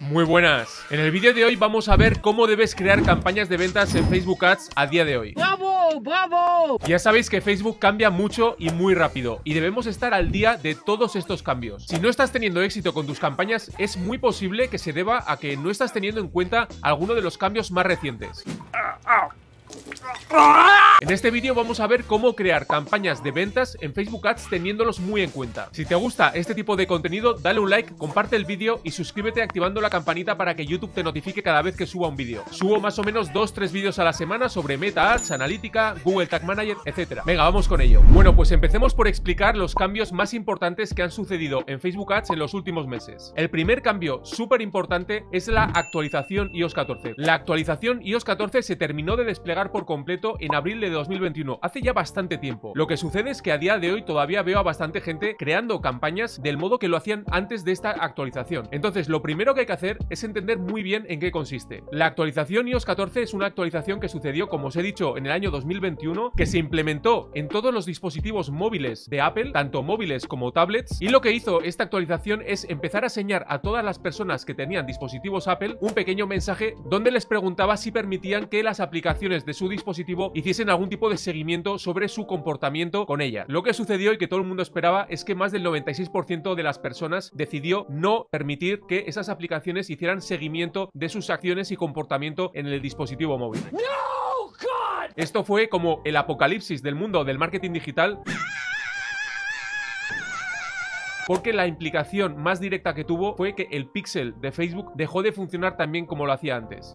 Muy buenas. En el vídeo de hoy vamos a ver cómo debes crear campañas de ventas en Facebook Ads a día de hoy. ¡Bravo! ¡Bravo! Ya sabéis que Facebook cambia mucho y muy rápido y debemos estar al día de todos estos cambios. Si no estás teniendo éxito con tus campañas, es muy posible que se deba a que no estás teniendo en cuenta alguno de los cambios más recientes. Ah, ah. En este vídeo vamos a ver cómo crear campañas de ventas en Facebook Ads teniéndolos muy en cuenta. Si te gusta este tipo de contenido, dale un like, comparte el vídeo y suscríbete activando la campanita para que YouTube te notifique cada vez que suba un vídeo. Subo más o menos 2-3 vídeos a la semana sobre Meta Ads, analítica, Google Tag Manager, etc. Venga, vamos con ello. Bueno, pues empecemos por explicar los cambios más importantes que han sucedido en Facebook Ads en los últimos meses. El primer cambio súper importante es la actualización iOS 14. La actualización iOS 14 se terminó de desplegar por completo en abril de 2021, hace ya bastante tiempo. Lo que sucede es que a día de hoy todavía veo a bastante gente creando campañas del modo que lo hacían antes de esta actualización. Entonces, lo primero que hay que hacer es entender muy bien en qué consiste. La actualización iOS 14 es una actualización que sucedió, como os he dicho, en el año 2021, que se implementó en todos los dispositivos móviles de Apple, tanto móviles como tablets, y lo que hizo esta actualización es empezar a enseñar a todas las personas que tenían dispositivos Apple un pequeño mensaje donde les preguntaba si permitían que las aplicaciones de de su dispositivo hiciesen algún tipo de seguimiento sobre su comportamiento con ella. Lo que sucedió y que todo el mundo esperaba es que más del 96% de las personas decidió no permitir que esas aplicaciones hicieran seguimiento de sus acciones y comportamiento en el dispositivo móvil. Esto fue como el apocalipsis del mundo del marketing digital porque la implicación más directa que tuvo fue que el pixel de Facebook dejó de funcionar también como lo hacía antes.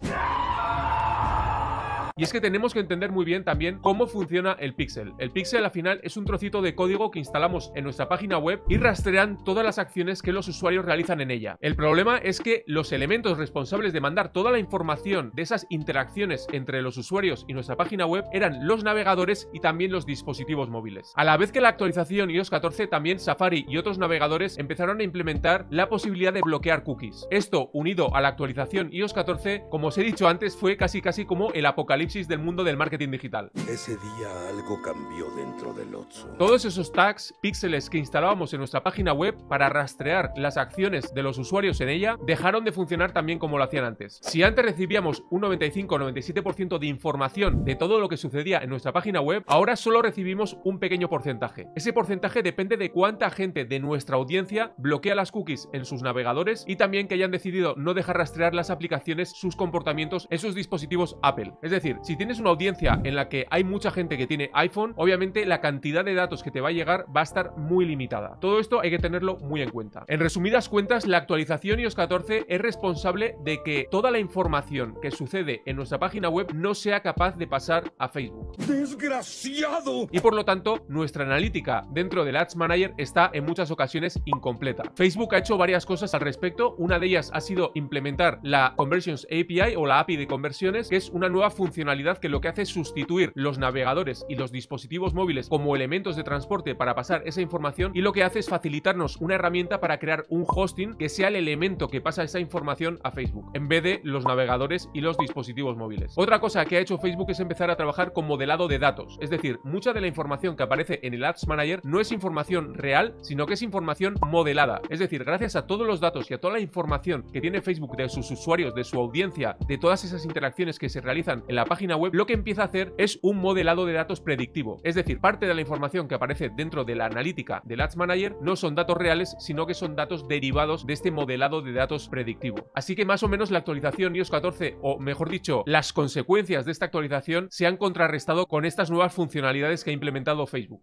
Y es que tenemos que entender muy bien también cómo funciona el pixel. El pixel al final es un trocito de código que instalamos en nuestra página web y rastrean todas las acciones que los usuarios realizan en ella. El problema es que los elementos responsables de mandar toda la información de esas interacciones entre los usuarios y nuestra página web eran los navegadores y también los dispositivos móviles. A la vez que la actualización iOS 14 también Safari y otros navegadores empezaron a implementar la posibilidad de bloquear cookies. Esto unido a la actualización iOS 14, como os he dicho antes, fue casi casi como el apocalipsis del mundo del marketing digital. Ese día algo cambió dentro del 8. Todos esos tags, píxeles que instalábamos en nuestra página web para rastrear las acciones de los usuarios en ella, dejaron de funcionar también como lo hacían antes. Si antes recibíamos un 95-97% de información de todo lo que sucedía en nuestra página web, ahora solo recibimos un pequeño porcentaje. Ese porcentaje depende de cuánta gente de nuestra audiencia bloquea las cookies en sus navegadores y también que hayan decidido no dejar rastrear las aplicaciones sus comportamientos en sus dispositivos Apple. Es decir, si tienes una audiencia en la que hay mucha gente que tiene iPhone, obviamente la cantidad de datos que te va a llegar va a estar muy limitada. Todo esto hay que tenerlo muy en cuenta. En resumidas cuentas, la actualización iOS 14 es responsable de que toda la información que sucede en nuestra página web no sea capaz de pasar a Facebook. ¡Desgraciado! Y por lo tanto, nuestra analítica dentro del Ads Manager está en muchas ocasiones incompleta. Facebook ha hecho varias cosas al respecto. Una de ellas ha sido implementar la Conversions API o la API de conversiones, que es una nueva función que lo que hace es sustituir los navegadores y los dispositivos móviles como elementos de transporte para pasar esa información y lo que hace es facilitarnos una herramienta para crear un hosting que sea el elemento que pasa esa información a Facebook, en vez de los navegadores y los dispositivos móviles. Otra cosa que ha hecho Facebook es empezar a trabajar con modelado de datos, es decir, mucha de la información que aparece en el Ads Manager no es información real, sino que es información modelada. Es decir, gracias a todos los datos y a toda la información que tiene Facebook de sus usuarios, de su audiencia, de todas esas interacciones que se realizan en la página web lo que empieza a hacer es un modelado de datos predictivo. Es decir, parte de la información que aparece dentro de la analítica del Ads Manager no son datos reales, sino que son datos derivados de este modelado de datos predictivo. Así que más o menos la actualización iOS 14, o mejor dicho, las consecuencias de esta actualización se han contrarrestado con estas nuevas funcionalidades que ha implementado Facebook.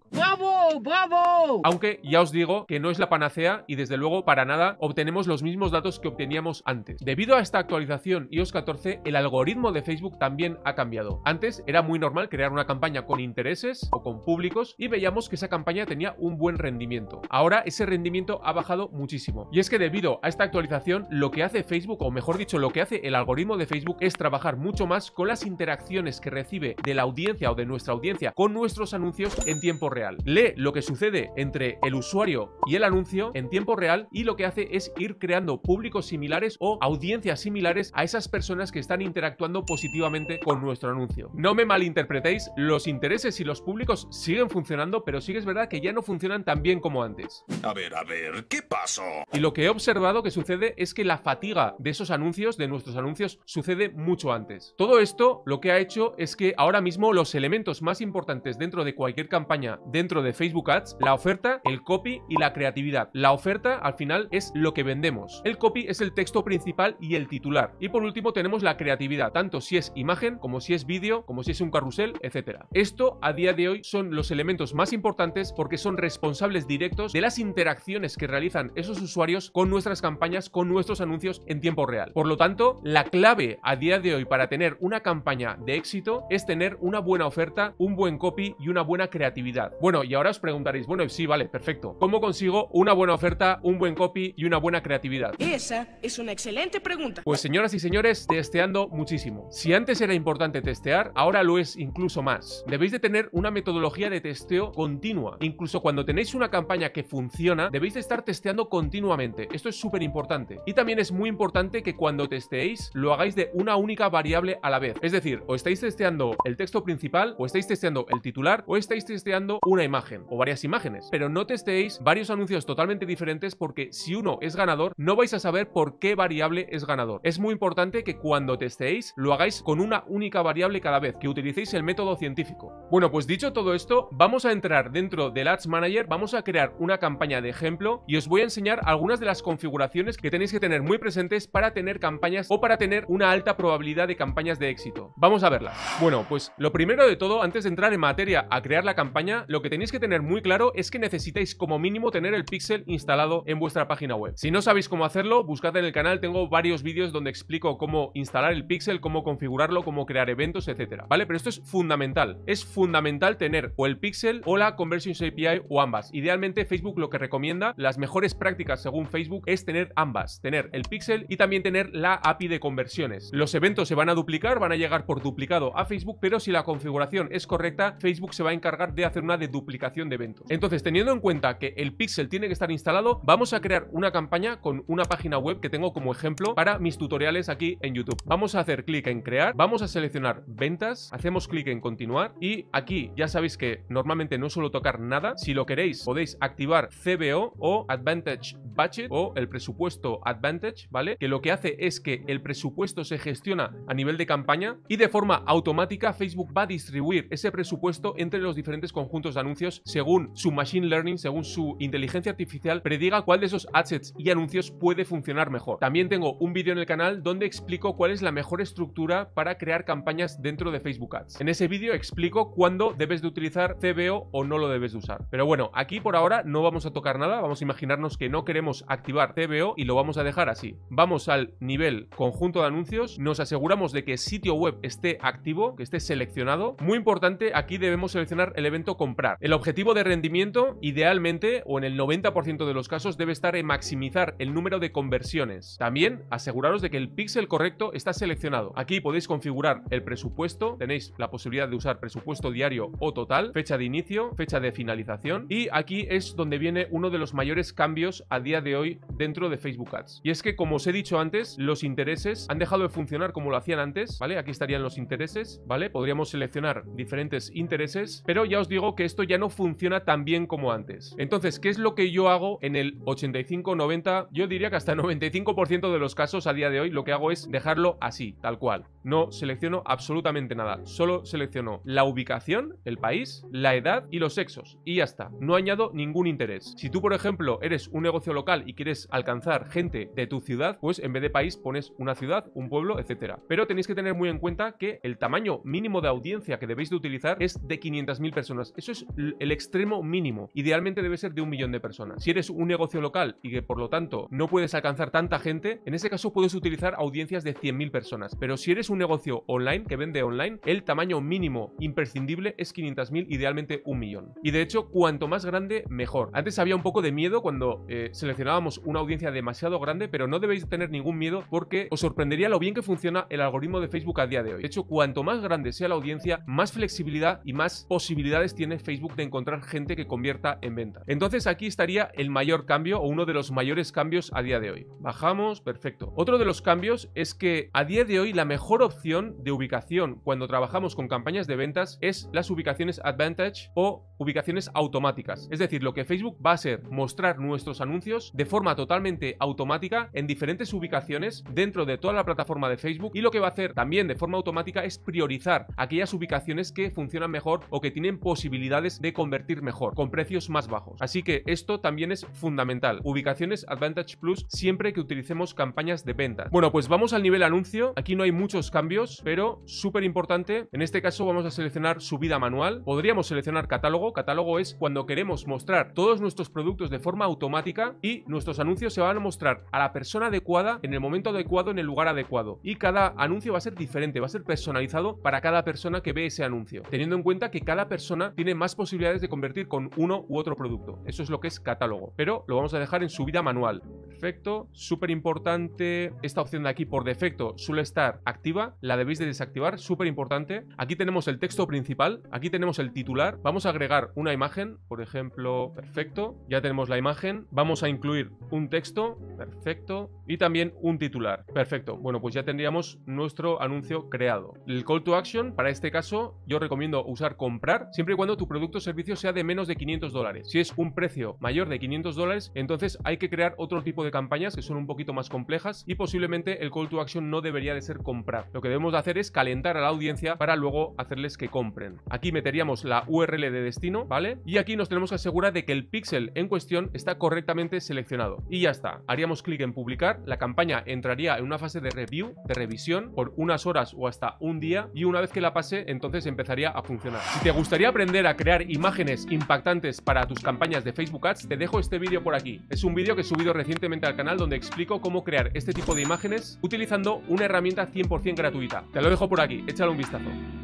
¡Bravo! Aunque ya os digo que no es la panacea y desde luego para nada obtenemos los mismos datos que obteníamos antes. Debido a esta actualización iOS 14, el algoritmo de Facebook también ha cambiado. Antes era muy normal crear una campaña con intereses o con públicos y veíamos que esa campaña tenía un buen rendimiento. Ahora ese rendimiento ha bajado muchísimo. Y es que debido a esta actualización, lo que hace Facebook, o mejor dicho, lo que hace el algoritmo de Facebook es trabajar mucho más con las interacciones que recibe de la audiencia o de nuestra audiencia con nuestros anuncios en tiempo real. Lee lo que sucede entre el usuario y el anuncio en tiempo real y lo que hace es ir creando públicos similares o audiencias similares a esas personas que están interactuando positivamente con nuestro anuncio. No me malinterpretéis, los intereses y los públicos siguen funcionando, pero sí que es verdad que ya no funcionan tan bien como antes. A ver, a ver, ¿qué pasó? Y lo que he observado que sucede es que la fatiga de esos anuncios, de nuestros anuncios, sucede mucho antes. Todo esto lo que ha hecho es que ahora mismo los elementos más importantes dentro de cualquier campaña, dentro de Facebook, la oferta, el copy y la creatividad. La oferta al final es lo que vendemos. El copy es el texto principal y el titular. Y por último tenemos la creatividad, tanto si es imagen como si es vídeo, como si es un carrusel, etcétera. Esto a día de hoy son los elementos más importantes porque son responsables directos de las interacciones que realizan esos usuarios con nuestras campañas, con nuestros anuncios en tiempo real. Por lo tanto, la clave a día de hoy para tener una campaña de éxito es tener una buena oferta, un buen copy y una buena creatividad. Bueno, y ahora os preguntaréis, bueno, sí, vale, perfecto. ¿Cómo consigo una buena oferta, un buen copy y una buena creatividad? Esa es una excelente pregunta. Pues señoras y señores, testeando muchísimo. Si antes era importante testear, ahora lo es incluso más. Debéis de tener una metodología de testeo continua. Incluso cuando tenéis una campaña que funciona, debéis de estar testeando continuamente. Esto es súper importante. Y también es muy importante que cuando testeéis, lo hagáis de una única variable a la vez. Es decir, o estáis testeando el texto principal, o estáis testeando el titular, o estáis testeando una imagen o varias imágenes, pero no testéis varios anuncios totalmente diferentes porque si uno es ganador, no vais a saber por qué variable es ganador. Es muy importante que cuando testéis lo hagáis con una única variable cada vez, que utilicéis el método científico. Bueno, pues dicho todo esto, vamos a entrar dentro del Ads Manager, vamos a crear una campaña de ejemplo y os voy a enseñar algunas de las configuraciones que tenéis que tener muy presentes para tener campañas o para tener una alta probabilidad de campañas de éxito. Vamos a verla. Bueno, pues lo primero de todo, antes de entrar en materia a crear la campaña, lo que tenéis que tener muy claro es que necesitáis como mínimo tener el pixel instalado en vuestra página web. Si no sabéis cómo hacerlo, buscad en el canal, tengo varios vídeos donde explico cómo instalar el pixel, cómo configurarlo, cómo crear eventos, etcétera, ¿vale? Pero esto es fundamental. Es fundamental tener o el pixel o la Conversions API o ambas. Idealmente Facebook lo que recomienda, las mejores prácticas según Facebook es tener ambas, tener el pixel y también tener la API de conversiones. Los eventos se van a duplicar, van a llegar por duplicado a Facebook, pero si la configuración es correcta, Facebook se va a encargar de hacer una deduplicación de eventos. Entonces, teniendo en cuenta que el pixel tiene que estar instalado, vamos a crear una campaña con una página web que tengo como ejemplo para mis tutoriales aquí en YouTube. Vamos a hacer clic en crear, vamos a seleccionar ventas, hacemos clic en continuar y aquí ya sabéis que normalmente no suelo tocar nada. Si lo queréis, podéis activar CBO o Advantage Budget o el presupuesto Advantage, ¿vale? Que lo que hace es que el presupuesto se gestiona a nivel de campaña y de forma automática Facebook va a distribuir ese presupuesto entre los diferentes conjuntos de anuncios según su machine learning, según su inteligencia artificial, prediga cuál de esos assets y anuncios puede funcionar mejor. También tengo un vídeo en el canal donde explico cuál es la mejor estructura para crear campañas dentro de Facebook Ads. En ese vídeo explico cuándo debes de utilizar CBO o no lo debes de usar. Pero bueno, aquí por ahora no vamos a tocar nada, vamos a imaginarnos que no queremos activar CBO y lo vamos a dejar así. Vamos al nivel conjunto de anuncios, nos aseguramos de que sitio web esté activo, que esté seleccionado. Muy importante, aquí debemos seleccionar el evento comprar. El objetivo de rendimiento, idealmente, o en el 90% de los casos, debe estar en maximizar el número de conversiones. También aseguraros de que el píxel correcto está seleccionado. Aquí podéis configurar el presupuesto, tenéis la posibilidad de usar presupuesto diario o total, fecha de inicio, fecha de finalización y aquí es donde viene uno de los mayores cambios a día de hoy dentro de Facebook Ads. Y es que, como os he dicho antes, los intereses han dejado de funcionar como lo hacían antes, ¿vale? Aquí estarían los intereses, ¿vale? Podríamos seleccionar diferentes intereses, pero ya os digo que esto ya no funciona funciona tan bien como antes. Entonces, ¿qué es lo que yo hago en el 85, 90? Yo diría que hasta 95% de los casos a día de hoy lo que hago es dejarlo así, tal cual. No selecciono absolutamente nada. Solo selecciono la ubicación, el país, la edad y los sexos. Y ya está. No añado ningún interés. Si tú, por ejemplo, eres un negocio local y quieres alcanzar gente de tu ciudad, pues en vez de país pones una ciudad, un pueblo, etcétera. Pero tenéis que tener muy en cuenta que el tamaño mínimo de audiencia que debéis de utilizar es de 500.000 personas. Eso es el extremo mínimo. Idealmente debe ser de un millón de personas. Si eres un negocio local y que por lo tanto no puedes alcanzar tanta gente, en ese caso puedes utilizar audiencias de 100.000 personas. Pero si eres un negocio online que vende online, el tamaño mínimo imprescindible es 500.000, idealmente un millón. Y de hecho, cuanto más grande, mejor. Antes había un poco de miedo cuando eh, seleccionábamos una audiencia demasiado grande, pero no debéis tener ningún miedo porque os sorprendería lo bien que funciona el algoritmo de Facebook a día de hoy. De hecho, cuanto más grande sea la audiencia, más flexibilidad y más posibilidades tiene Facebook de encontrar gente que convierta en venta. Entonces aquí estaría el mayor cambio o uno de los mayores cambios a día de hoy. Bajamos, perfecto. Otro de los cambios es que a día de hoy la mejor opción de ubicación cuando trabajamos con campañas de ventas es las ubicaciones advantage o ubicaciones automáticas. Es decir, lo que Facebook va a ser mostrar nuestros anuncios de forma totalmente automática en diferentes ubicaciones dentro de toda la plataforma de Facebook y lo que va a hacer también de forma automática es priorizar aquellas ubicaciones que funcionan mejor o que tienen posibilidades de mejor, con precios más bajos. Así que esto también es fundamental. Ubicaciones Advantage Plus siempre que utilicemos campañas de ventas. Bueno, pues vamos al nivel anuncio. Aquí no hay muchos cambios, pero súper importante. En este caso vamos a seleccionar subida manual. Podríamos seleccionar catálogo. Catálogo es cuando queremos mostrar todos nuestros productos de forma automática y nuestros anuncios se van a mostrar a la persona adecuada en el momento adecuado, en el lugar adecuado. Y cada anuncio va a ser diferente, va a ser personalizado para cada persona que ve ese anuncio, teniendo en cuenta que cada persona tiene más posibilidades de convertir con uno u otro producto. Eso es lo que es catálogo, pero lo vamos a dejar en su vida manual perfecto, súper importante, esta opción de aquí por defecto suele estar activa, la debéis de desactivar, súper importante. Aquí tenemos el texto principal, aquí tenemos el titular, vamos a agregar una imagen, por ejemplo, perfecto, ya tenemos la imagen, vamos a incluir un texto, perfecto, y también un titular, perfecto. Bueno, pues ya tendríamos nuestro anuncio creado. El call to action, para este caso, yo recomiendo usar comprar, siempre y cuando tu producto o servicio sea de menos de 500 dólares. Si es un precio mayor de 500 dólares, entonces hay que crear otro tipo de campañas que son un poquito más complejas y posiblemente el call to action no debería de ser comprar. Lo que debemos hacer es calentar a la audiencia para luego hacerles que compren. Aquí meteríamos la URL de destino, ¿vale? Y aquí nos tenemos que asegurar de que el pixel en cuestión está correctamente seleccionado. Y ya está. Haríamos clic en publicar, la campaña entraría en una fase de review, de revisión, por unas horas o hasta un día y una vez que la pase, entonces empezaría a funcionar. Si te gustaría aprender a crear imágenes impactantes para tus campañas de Facebook Ads, te dejo este vídeo por aquí. Es un vídeo que he subido recientemente al canal donde explico cómo crear este tipo de imágenes utilizando una herramienta 100% gratuita. Te lo dejo por aquí, échale un vistazo.